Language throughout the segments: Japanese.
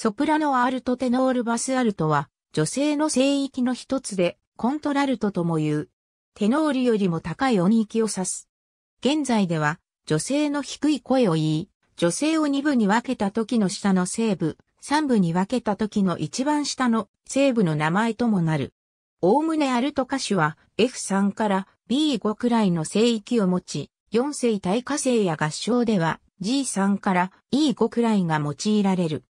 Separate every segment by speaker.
Speaker 1: ソプラノアルトテノールバスアルトは、女性の聖域の一つで、コントラルトとも言う。テノールよりも高い音域を指す。現在では、女性の低い声を言い、女性を2部に分けた時の下の西部、3部に分けた時の一番下の西部の名前ともなる。おおむねアルト歌手は F3 から B5 くらいの聖域を持ち、4世対火星や合唱では G3 から E5 くらいが用いられる。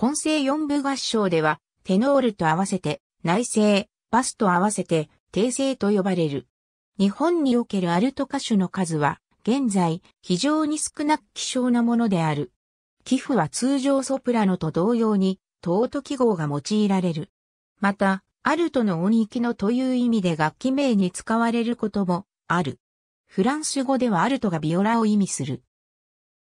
Speaker 1: 混声四部合唱では、テノールと合わせて、内声、バスと合わせて、低声と呼ばれる。日本におけるアルト歌手の数は、現在、非常に少なく希少なものである。寄付は通常ソプラノと同様に、トート記号が用いられる。また、アルトの音域のという意味で楽器名に使われることもある。フランス語ではアルトがビオラを意味する。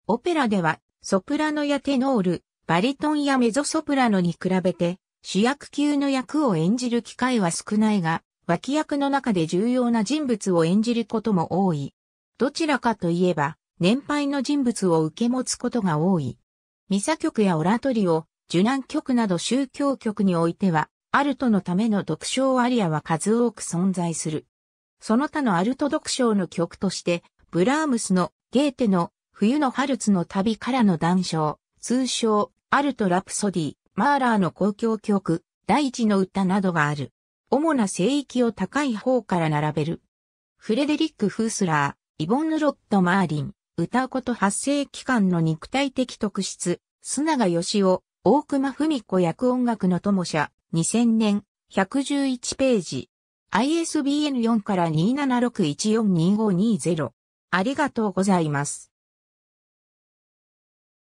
Speaker 1: オペラでは、ソプラノやテノール、バリトンやメゾソプラノに比べて主役級の役を演じる機会は少ないが、脇役の中で重要な人物を演じることも多い。どちらかといえば、年配の人物を受け持つことが多い。ミサ曲やオラトリオ、受難曲など宗教曲においては、アルトのための読唱アリアは数多く存在する。その他のアルト読唱の曲として、ブラームスのゲーテの冬のハルツの旅からの談笑、通称アルト・ラプソディ、マーラーの公共曲、大地の歌などがある。主な聖域を高い方から並べる。フレデリック・フースラー、イボンヌ・ロット・マーリン、歌うこと発生期間の肉体的特質、砂賀義雄、大熊文子役音楽の友者、2000年、111ページ。ISBN4 から276142520。ありがとうございます。